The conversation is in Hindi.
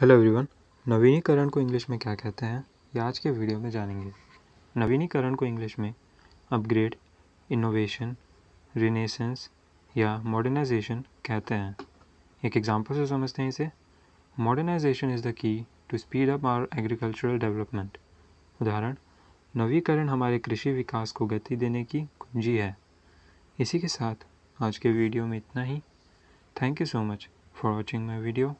हेलो एवरीवन नवीनीकरण को इंग्लिश में क्या कहते हैं ये आज के वीडियो में जानेंगे नवीनीकरण को इंग्लिश में अपग्रेड इनोवेशन रिनेसेंस या मॉडर्नाइजेशन कहते हैं एक एग्जांपल से समझते हैं इसे modernisation is the key to speed up our agricultural development उदाहरण नवीकरण हमारे कृषि विकास को गति देने की कुंजी है इसी के साथ आज के वीडियो में इतना ही thank you so much for watching my video